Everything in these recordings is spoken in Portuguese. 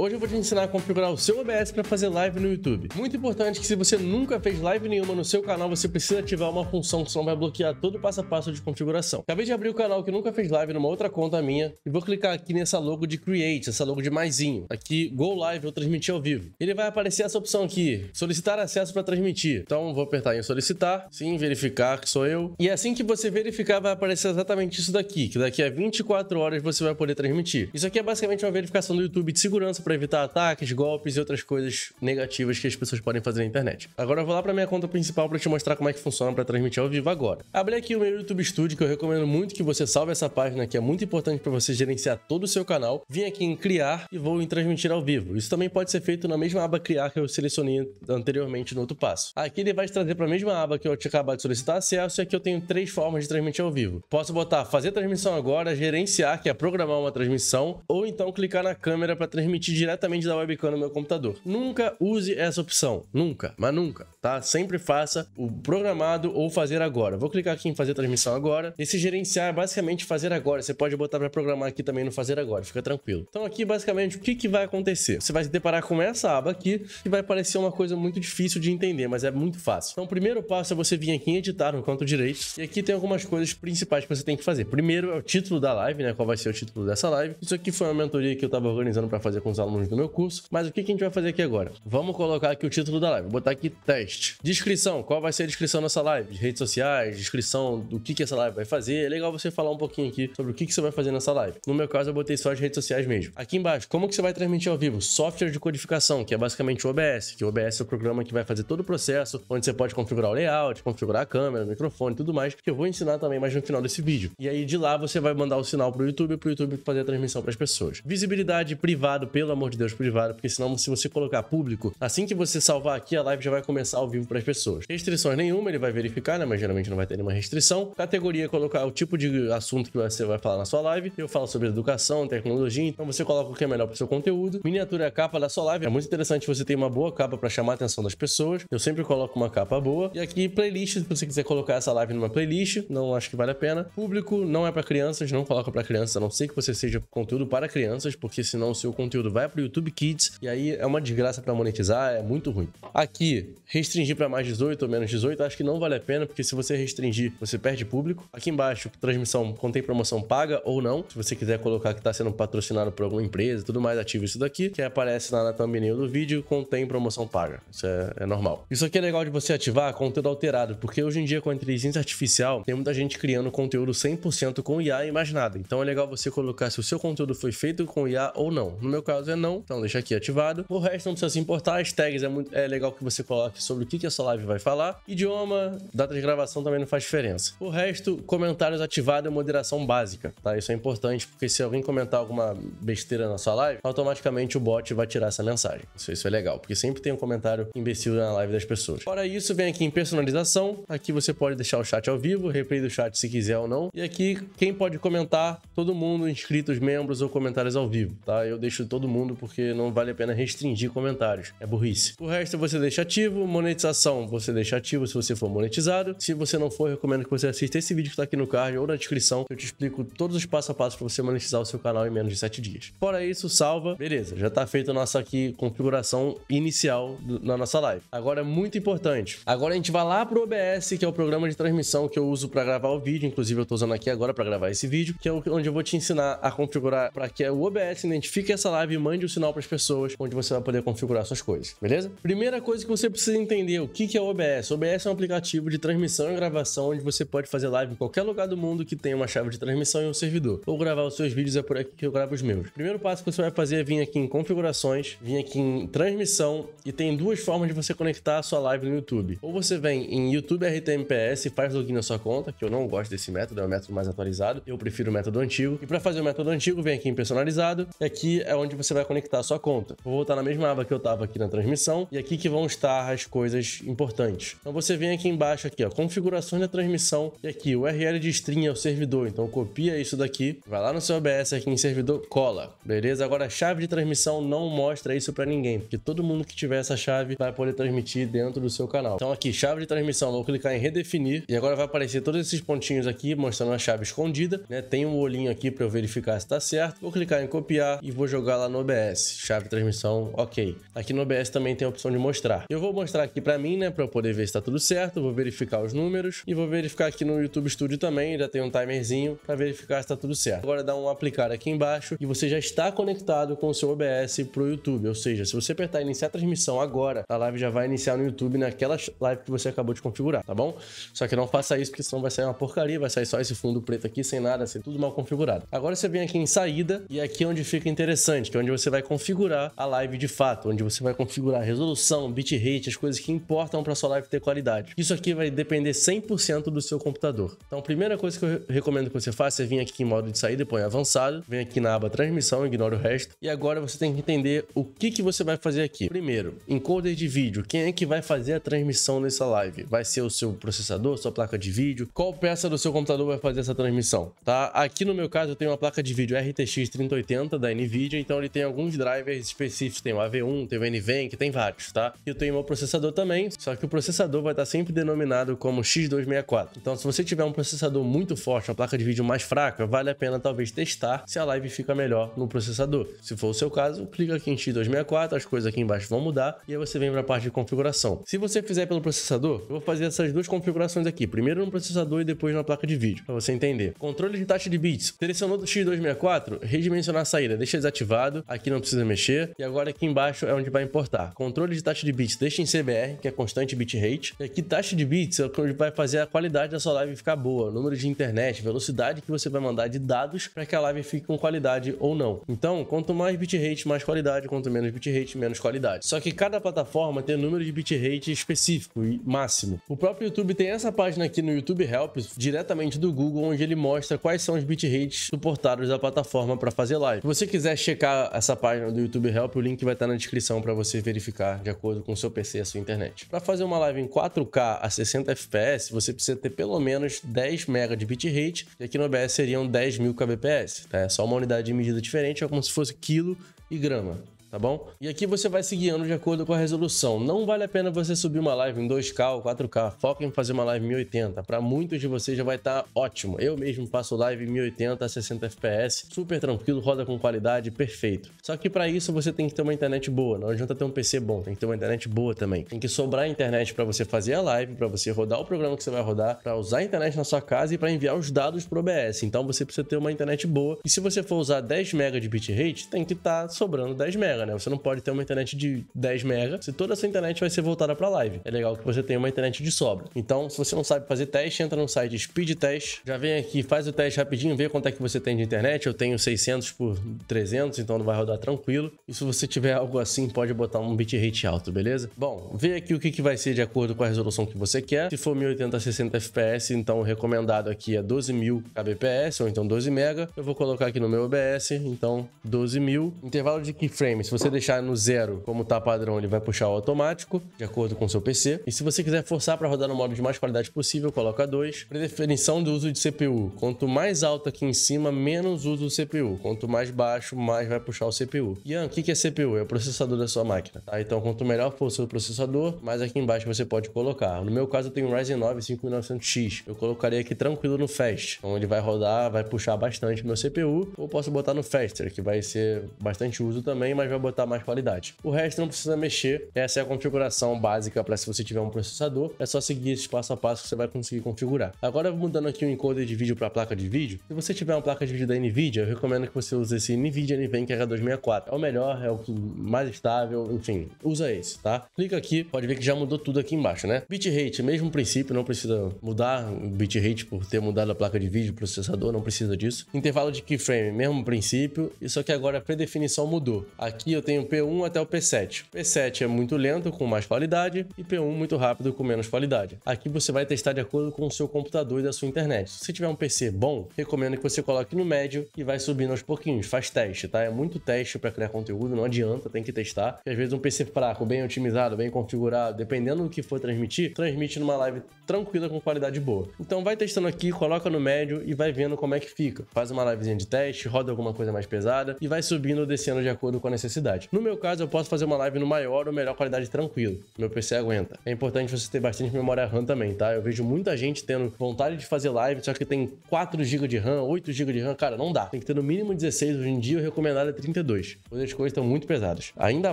Hoje eu vou te ensinar a configurar o seu OBS para fazer live no YouTube. Muito importante que se você nunca fez live nenhuma no seu canal, você precisa ativar uma função que senão vai bloquear todo o passo a passo de configuração. Acabei de abrir o canal que nunca fez live numa outra conta minha e vou clicar aqui nessa logo de Create, essa logo de maisinho. Aqui, Go Live ou Transmitir ao Vivo. Ele vai aparecer essa opção aqui, Solicitar acesso para transmitir. Então vou apertar em Solicitar, sim, verificar que sou eu. E assim que você verificar vai aparecer exatamente isso daqui, que daqui a 24 horas você vai poder transmitir. Isso aqui é basicamente uma verificação do YouTube de segurança isso para evitar ataques, golpes e outras coisas negativas que as pessoas podem fazer na internet. Agora eu vou lá para minha conta principal para te mostrar como é que funciona para transmitir ao vivo agora. Abri aqui o meu YouTube Studio que eu recomendo muito que você salve essa página que é muito importante para você gerenciar todo o seu canal. Vim aqui em criar e vou em transmitir ao vivo. Isso também pode ser feito na mesma aba criar que eu selecionei anteriormente no outro passo. Aqui ele vai te trazer para a mesma aba que eu te acabar de solicitar acesso e aqui eu tenho três formas de transmitir ao vivo. Posso botar fazer transmissão agora, gerenciar, que é programar uma transmissão, ou então clicar na câmera para transmitir diretamente da webcam no meu computador. Nunca use essa opção, nunca, mas nunca, tá? Sempre faça o programado ou fazer agora. Vou clicar aqui em fazer transmissão agora. Esse gerenciar é basicamente fazer agora. Você pode botar para programar aqui também no fazer agora, fica tranquilo. Então aqui basicamente o que, que vai acontecer? Você vai se deparar com essa aba aqui e vai parecer uma coisa muito difícil de entender, mas é muito fácil. Então o primeiro passo é você vir aqui em editar no canto direito e aqui tem algumas coisas principais que você tem que fazer. Primeiro é o título da live, né? Qual vai ser o título dessa live? Isso aqui foi uma mentoria que eu estava organizando para fazer com os alunos do meu curso. Mas o que, a gente vai fazer aqui agora? Vamos colocar aqui o título da live. Vou botar aqui teste. Descrição. Qual vai ser a descrição dessa live? redes sociais, descrição do que, que essa live vai fazer. É legal você falar um pouquinho aqui sobre o que, que você vai fazer nessa live. No meu caso, eu botei só as redes sociais mesmo. Aqui embaixo, como que você vai transmitir ao vivo? Software de codificação, que é basicamente o OBS. Que o OBS é o programa que vai fazer todo o processo, onde você pode configurar o layout, configurar a câmera, o microfone, tudo mais, que eu vou ensinar também mais no final desse vídeo. E aí de lá você vai mandar o sinal para o YouTube, para o YouTube fazer a transmissão para as pessoas. Visibilidade privado pelo pelo amor de Deus, privado, porque senão se você colocar público, assim que você salvar aqui, a live já vai começar ao vivo para as pessoas. Restrições nenhuma, ele vai verificar, né? Mas geralmente não vai ter nenhuma restrição. Categoria, é colocar o tipo de assunto que você vai falar na sua live. Eu falo sobre educação, tecnologia, então você coloca o que é melhor para o seu conteúdo. Miniatura é a capa da sua live. É muito interessante você ter uma boa capa para chamar a atenção das pessoas. Eu sempre coloco uma capa boa. E aqui, playlist, se você quiser colocar essa live numa playlist, não acho que vale a pena. Público não é para crianças, não coloca para crianças, a não ser que você seja conteúdo para crianças, porque senão o seu conteúdo vai vai pro YouTube Kids e aí é uma desgraça para monetizar, é muito ruim. Aqui, restringir para mais 18 ou menos 18, acho que não vale a pena, porque se você restringir, você perde público. Aqui embaixo, transmissão contém promoção paga ou não. Se você quiser colocar que está sendo patrocinado por alguma empresa tudo mais, ativa isso daqui, que aparece lá na thumbnail do vídeo, contém promoção paga. Isso é, é normal. Isso aqui é legal de você ativar conteúdo alterado, porque hoje em dia com a inteligência artificial, tem muita gente criando conteúdo 100% com IA e mais nada. Então é legal você colocar se o seu conteúdo foi feito com IA ou não. No meu caso, não, então deixa aqui ativado. O resto não precisa se importar, as tags é, muito, é legal que você coloque sobre o que, que a sua live vai falar. Idioma, data de gravação também não faz diferença. O resto, comentários ativado é moderação básica, tá? Isso é importante, porque se alguém comentar alguma besteira na sua live, automaticamente o bot vai tirar essa mensagem. Isso, isso é legal, porque sempre tem um comentário imbecil na live das pessoas. Fora isso, vem aqui em personalização. Aqui você pode deixar o chat ao vivo, replay do chat se quiser ou não. E aqui, quem pode comentar? Todo mundo, inscritos, membros ou comentários ao vivo, tá? Eu deixo todo mundo mundo, porque não vale a pena restringir comentários. É burrice. O resto você deixa ativo, monetização você deixa ativo se você for monetizado. Se você não for, recomendo que você assista esse vídeo que está aqui no card ou na descrição, eu te explico todos os passo a passo para você monetizar o seu canal em menos de 7 dias. Fora isso, salva. Beleza, já está feita a nossa aqui configuração inicial do, na nossa live. Agora é muito importante. Agora a gente vai lá pro OBS, que é o programa de transmissão que eu uso para gravar o vídeo, inclusive eu estou usando aqui agora para gravar esse vídeo, que é onde eu vou te ensinar a configurar para que é o OBS identifique né? essa live e mande o um sinal para as pessoas, onde você vai poder configurar suas coisas, beleza? Primeira coisa que você precisa entender o que é o OBS. O OBS é um aplicativo de transmissão e gravação onde você pode fazer live em qualquer lugar do mundo que tenha uma chave de transmissão e um servidor. Ou gravar os seus vídeos é por aqui que eu gravo os meus. Primeiro passo que você vai fazer é vir aqui em configurações, vir aqui em transmissão e tem duas formas de você conectar a sua live no YouTube. Ou você vem em YouTube RTMPS e faz login na sua conta, que eu não gosto desse método, é o método mais atualizado, eu prefiro o método antigo. E para fazer o método antigo, vem aqui em personalizado, aqui é onde você você vai conectar a sua conta. Vou voltar na mesma aba que eu tava aqui na transmissão e aqui que vão estar as coisas importantes. Então você vem aqui embaixo aqui, ó, configurações da transmissão e aqui o URL de string é o servidor. Então copia isso daqui, vai lá no seu OBS aqui em servidor, cola. Beleza? Agora a chave de transmissão não mostra isso para ninguém, porque todo mundo que tiver essa chave vai poder transmitir dentro do seu canal. Então aqui, chave de transmissão, vou clicar em redefinir e agora vai aparecer todos esses pontinhos aqui mostrando a chave escondida, né? Tem um olhinho aqui para eu verificar se está certo. Vou clicar em copiar e vou jogar lá no OBS. Chave, transmissão, ok. Aqui no OBS também tem a opção de mostrar. Eu vou mostrar aqui para mim, né, para eu poder ver se tá tudo certo, vou verificar os números e vou verificar aqui no YouTube Studio também, já tem um timerzinho para verificar se tá tudo certo. Agora dá um aplicar aqui embaixo e você já está conectado com o seu OBS pro YouTube, ou seja, se você apertar iniciar transmissão agora, a live já vai iniciar no YouTube naquela live que você acabou de configurar, tá bom? Só que não faça isso porque senão vai sair uma porcaria, vai sair só esse fundo preto aqui sem nada, sem tudo mal configurado. Agora você vem aqui em saída e aqui é onde fica interessante, que é onde você vai configurar a live de fato, onde você vai configurar a resolução, bitrate, as coisas que importam para sua live ter qualidade. Isso aqui vai depender 100% do seu computador. Então, a primeira coisa que eu recomendo que você faça é vir aqui em modo de saída, põe avançado, vem aqui na aba transmissão, ignora o resto. E agora você tem que entender o que, que você vai fazer aqui. Primeiro, encoder de vídeo. Quem é que vai fazer a transmissão nessa live? Vai ser o seu processador, sua placa de vídeo? Qual peça do seu computador vai fazer essa transmissão? Tá? Aqui no meu caso eu tenho uma placa de vídeo RTX 3080 da NVIDIA, então ele tem tem alguns drivers específicos, tem o AV1, tem o NVEN, que tem vários, tá? E eu tenho meu processador também, só que o processador vai estar tá sempre denominado como X264. Então, se você tiver um processador muito forte, uma placa de vídeo mais fraca, vale a pena talvez testar se a live fica melhor no processador. Se for o seu caso, clica aqui em X264, as coisas aqui embaixo vão mudar e aí você vem para a parte de configuração. Se você fizer pelo processador, eu vou fazer essas duas configurações aqui, primeiro no processador e depois na placa de vídeo, para você entender. Controle de taxa de bits. Selecionou o X264, redimensionar a saída, deixa desativado aqui não precisa mexer. E agora aqui embaixo é onde vai importar. Controle de taxa de bits, deixa em CBR, que é constante bitrate. E aqui taxa de bits é onde vai fazer a qualidade da sua live ficar boa, número de internet, velocidade que você vai mandar de dados para que a live fique com qualidade ou não. Então, quanto mais bitrate, mais qualidade, quanto menos bitrate, menos qualidade. Só que cada plataforma tem um número de bitrate específico e máximo. O próprio YouTube tem essa página aqui no YouTube Help, diretamente do Google, onde ele mostra quais são os bitrates suportados da plataforma para fazer live. Se você quiser checar essa página do YouTube Help, o link vai estar na descrição para você verificar de acordo com o seu PC e a sua internet. Para fazer uma live em 4K a 60 FPS, você precisa ter pelo menos 10 MB de bitrate, e aqui no OBS seriam 10.000 kbps, tá? É só uma unidade de medida diferente, é como se fosse quilo e grama tá bom? E aqui você vai se guiando de acordo com a resolução. Não vale a pena você subir uma live em 2K ou 4K. Foca em fazer uma live em 1080. Para muitos de vocês já vai estar tá ótimo. Eu mesmo passo live em 1080 a 60 FPS, super tranquilo, roda com qualidade, perfeito. Só que para isso você tem que ter uma internet boa. Não adianta ter um PC bom, tem que ter uma internet boa também. Tem que sobrar internet para você fazer a live, para você rodar o programa que você vai rodar, para usar a internet na sua casa e para enviar os dados pro OBS. Então você precisa ter uma internet boa. E se você for usar 10 MB de bitrate, tem que estar tá sobrando 10 MB mega, né? Você não pode ter uma internet de 10 mega se toda essa internet vai ser voltada para live. É legal que você tenha uma internet de sobra. Então, se você não sabe fazer teste, entra no site Speed Test, já vem aqui, faz o teste rapidinho, vê quanto é que você tem de internet. Eu tenho 600 por 300, então não vai rodar tranquilo. E se você tiver algo assim, pode botar um bitrate alto, beleza? Bom, vê aqui o que, que vai ser de acordo com a resolução que você quer. Se for 1080 a 60 fps, então o recomendado aqui é 12.000 kbps, ou então 12 mega. Eu vou colocar aqui no meu OBS, então 12.000. Intervalo de keyframes se você deixar no zero, como tá padrão, ele vai puxar o automático, de acordo com o seu PC. E se você quiser forçar para rodar no modo de mais qualidade possível, coloca 2. Predefinição do uso de CPU. Quanto mais alto aqui em cima, menos uso do CPU. Quanto mais baixo, mais vai puxar o CPU. Ian, o que é CPU? É o processador da sua máquina. Tá? Então, quanto melhor for o seu processador, mais aqui embaixo você pode colocar. No meu caso, eu tenho um Ryzen 9 5900X. Eu colocaria aqui tranquilo no Fast. Então, ele vai rodar, vai puxar bastante meu CPU. Ou posso botar no Faster, que vai ser bastante uso também, mas vai botar mais qualidade. O resto não precisa mexer, essa é a configuração básica para se você tiver um processador, é só seguir esse passo a passo que você vai conseguir configurar. Agora mudando aqui o encoder de vídeo para placa de vídeo, se você tiver uma placa de vídeo da NVIDIA, eu recomendo que você use esse NVIDIA NVENC é H264, é o melhor, é o mais estável, enfim, usa esse, tá? Clica aqui, pode ver que já mudou tudo aqui embaixo, né? Bitrate, mesmo princípio, não precisa mudar o bitrate por ter mudado a placa de vídeo, processador, não precisa disso. Intervalo de keyframe, mesmo princípio, só que agora a predefinição mudou. Aqui eu tenho P1 até o P7. P7 é muito lento, com mais qualidade, e P1 muito rápido, com menos qualidade. Aqui você vai testar de acordo com o seu computador e da sua internet. Se tiver um PC bom, recomendo que você coloque no médio e vai subindo aos pouquinhos. Faz teste, tá? É muito teste para criar conteúdo, não adianta, tem que testar. Porque às vezes um PC fraco, bem otimizado, bem configurado, dependendo do que for transmitir, transmite numa live tranquila com qualidade boa. Então vai testando aqui, coloca no médio e vai vendo como é que fica. Faz uma livezinha de teste, roda alguma coisa mais pesada e vai subindo ou descendo de acordo com a necessidade necessidade. No meu caso, eu posso fazer uma live no maior ou melhor qualidade tranquilo. Meu PC aguenta. É importante você ter bastante memória RAM também, tá? Eu vejo muita gente tendo vontade de fazer live, só que tem 4 GB de RAM, 8 GB de RAM, cara, não dá. Tem que ter no mínimo 16, hoje em dia o recomendado é 32. Hoje as coisas estão muito pesadas. Ainda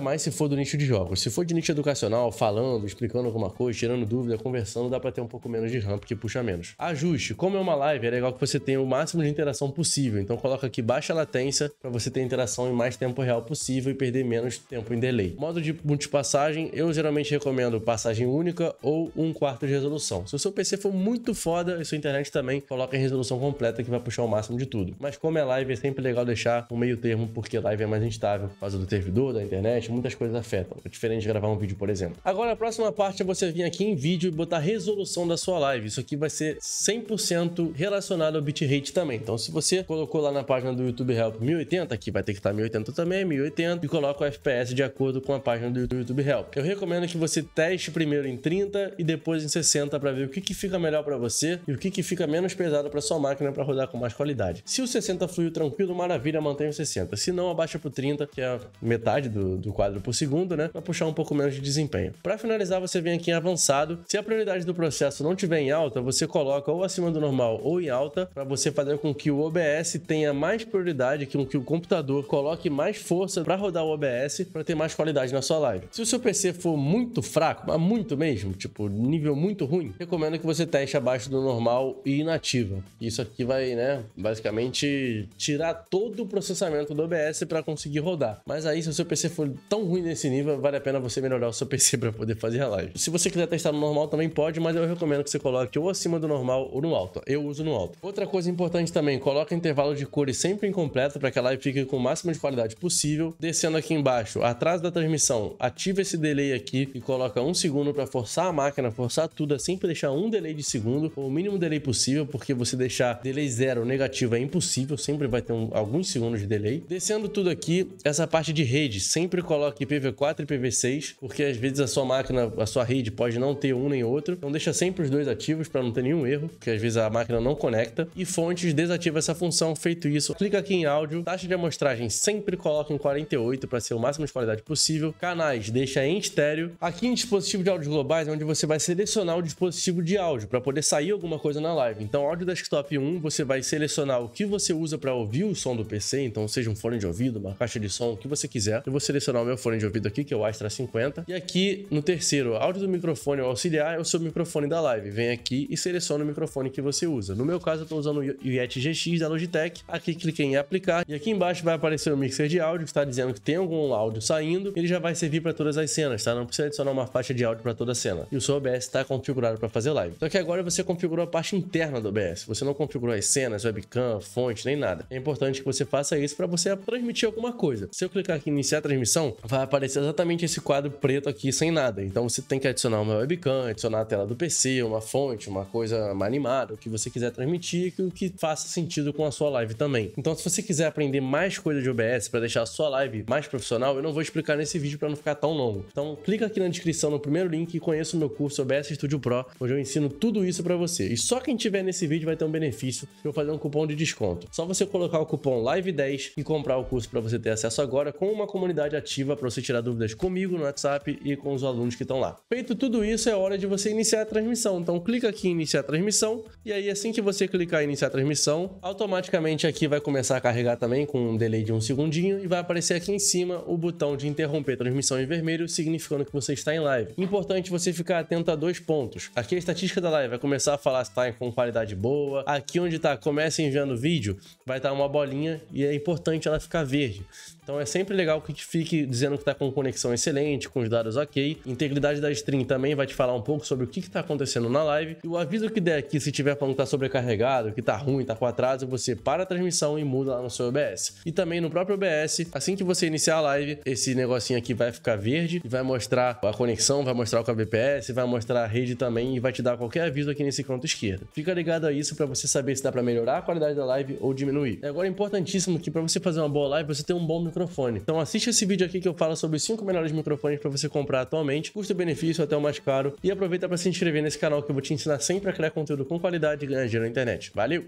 mais se for do nicho de jogos. Se for de nicho educacional, falando, explicando alguma coisa, tirando dúvida, conversando, dá para ter um pouco menos de RAM, porque puxa menos. Ajuste. Como é uma live, é legal que você tenha o máximo de interação possível. Então coloca aqui baixa latência para você ter interação em mais tempo real possível e perder menos tempo em delay. Modo de multipassagem, eu geralmente recomendo passagem única ou um quarto de resolução. Se o seu PC for muito foda e sua internet também, coloca em resolução completa que vai puxar o máximo de tudo. Mas como é live, é sempre legal deixar um meio termo, porque live é mais instável, por causa do servidor, da internet, muitas coisas afetam. É diferente de gravar um vídeo, por exemplo. Agora, a próxima parte é você vir aqui em vídeo e botar a resolução da sua live. Isso aqui vai ser 100% relacionado ao bitrate também. Então, se você colocou lá na página do YouTube Help 1080, aqui vai ter que tá estar 1080 também, 1080, e coloca o FPS de acordo com a página do YouTube Help. Eu recomendo que você teste primeiro em 30 e depois em 60 para ver o que, que fica melhor para você e o que, que fica menos pesado para sua máquina para rodar com mais qualidade. Se o 60 fluiu tranquilo, maravilha, mantém o 60. Se não, abaixa para o 30, que é metade do, do quadro por segundo, né? Para puxar um pouco menos de desempenho. Para finalizar, você vem aqui em avançado. Se a prioridade do processo não tiver em alta, você coloca ou acima do normal ou em alta para você fazer com que o OBS tenha mais prioridade, com que o computador coloque mais força para rodar rodar o OBS para ter mais qualidade na sua live. Se o seu PC for muito fraco, mas muito mesmo, tipo nível muito ruim, recomendo que você teste abaixo do normal e inativa. Isso aqui vai, né, basicamente tirar todo o processamento do OBS para conseguir rodar. Mas aí, se o seu PC for tão ruim nesse nível, vale a pena você melhorar o seu PC para poder fazer a live. Se você quiser testar no normal também pode, mas eu recomendo que você coloque ou acima do normal ou no alto. Eu uso no alto. Outra coisa importante também, coloca intervalo de cores sempre incompleto para que a live fique com o máximo de qualidade possível descendo aqui embaixo, atrás da transmissão, ativa esse delay aqui e coloca um segundo para forçar a máquina, forçar tudo, é sempre deixar um delay de segundo, ou o mínimo delay possível, porque você deixar delay zero negativo é impossível, sempre vai ter um, alguns segundos de delay. Descendo tudo aqui, essa parte de rede, sempre coloque IPv4 e IPv6, porque às vezes a sua máquina, a sua rede pode não ter um nem outro, então deixa sempre os dois ativos para não ter nenhum erro, porque às vezes a máquina não conecta. E fontes, desativa essa função, feito isso, clica aqui em áudio, taxa de amostragem sempre coloca em 48, 8 para ser o máximo de qualidade possível. Canais deixa em estéreo. Aqui em dispositivo de áudio globais é onde você vai selecionar o dispositivo de áudio para poder sair alguma coisa na live. Então, áudio desktop 1, você vai selecionar o que você usa para ouvir o som do PC, então seja um fone de ouvido, uma caixa de som, o que você quiser. Eu vou selecionar o meu fone de ouvido aqui, que é o Astra 50. E aqui no terceiro, áudio do microfone auxiliar é o seu microfone da live. Vem aqui e seleciona o microfone que você usa. No meu caso, eu estou usando o Yeti GX da Logitech. Aqui clique em aplicar e aqui embaixo vai aparecer o mixer de áudio que está dizendo que tem algum áudio saindo, ele já vai servir para todas as cenas, tá? Não precisa adicionar uma faixa de áudio para toda cena. E o seu OBS está configurado para fazer live. Só que agora você configurou a parte interna do OBS. Você não configurou as cenas, webcam, fonte, nem nada. É importante que você faça isso para você transmitir alguma coisa. Se eu clicar aqui em iniciar a transmissão, vai aparecer exatamente esse quadro preto aqui sem nada. Então você tem que adicionar uma webcam, adicionar a tela do PC, uma fonte, uma coisa animada, o que você quiser transmitir, o que faça sentido com a sua live também. Então se você quiser aprender mais coisa de OBS para deixar a sua live mais profissional, eu não vou explicar nesse vídeo para não ficar tão longo. Então clica aqui na descrição no primeiro link e conheça o meu curso OBS Studio Pro, onde eu ensino tudo isso para você. E só quem tiver nesse vídeo vai ter um benefício, eu vou fazer um cupom de desconto. Só você colocar o cupom LIVE10 e comprar o curso para você ter acesso agora com uma comunidade ativa para você tirar dúvidas comigo no WhatsApp e com os alunos que estão lá. Feito tudo isso, é hora de você iniciar a transmissão. Então clica aqui em iniciar a transmissão e aí assim que você clicar em iniciar a transmissão, automaticamente aqui vai começar a carregar também com um delay de um segundinho e vai aparecer aqui em cima o botão de interromper transmissão em vermelho, significando que você está em live. Importante você ficar atento a dois pontos. Aqui a estatística da live vai começar a falar se está com qualidade boa. Aqui onde está começa enviando vídeo, vai estar tá uma bolinha e é importante ela ficar verde. Então é sempre legal que te fique dizendo que está com conexão excelente, com os dados ok. Integridade da stream também vai te falar um pouco sobre o que está acontecendo na live. E o aviso que der aqui, se tiver falando que está sobrecarregado, que está ruim, está com atraso, você para a transmissão e muda lá no seu OBS. E também no próprio OBS, assim que você iniciar a live, esse negocinho aqui vai ficar verde e vai mostrar a conexão, vai mostrar o KBPS, vai mostrar a rede também e vai te dar qualquer aviso aqui nesse canto esquerdo. Fica ligado a isso para você saber se dá para melhorar a qualidade da live ou diminuir. É agora é importantíssimo que para você fazer uma boa live, você tem um bom microfone microfone. Então assiste esse vídeo aqui que eu falo sobre os 5 melhores microfones para você comprar atualmente, custo-benefício até o mais caro, e aproveita para se inscrever nesse canal que eu vou te ensinar sempre a criar conteúdo com qualidade e ganhar dinheiro na internet. Valeu!